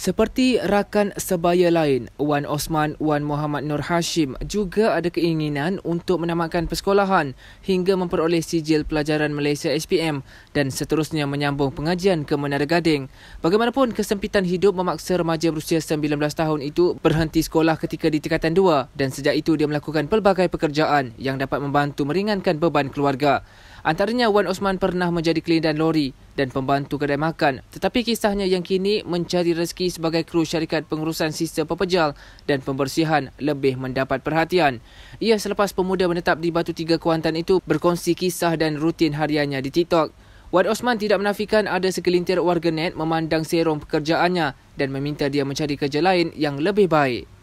Seperti rakan sebaya lain, Wan Osman Wan Muhammad Nur Hashim juga ada keinginan untuk menamatkan persekolahan hingga memperoleh sijil pelajaran Malaysia SPM dan seterusnya menyambung pengajian ke Menara Gading. Bagaimanapun, kesempitan hidup memaksa remaja berusia 19 tahun itu berhenti sekolah ketika di tingkatan 2 dan sejak itu dia melakukan pelbagai pekerjaan yang dapat membantu meringankan beban keluarga. Antaranya Wan Osman pernah menjadi klien lori dan pembantu kedai makan. Tetapi kisahnya yang kini mencari rezeki sebagai kru syarikat pengurusan sistem pepejal dan pembersihan lebih mendapat perhatian. Ia selepas pemuda menetap di Batu Tiga Kuantan itu berkongsi kisah dan rutin hariannya di TikTok. Wan Osman tidak menafikan ada segelintir warganet memandang serong pekerjaannya dan meminta dia mencari kerja lain yang lebih baik.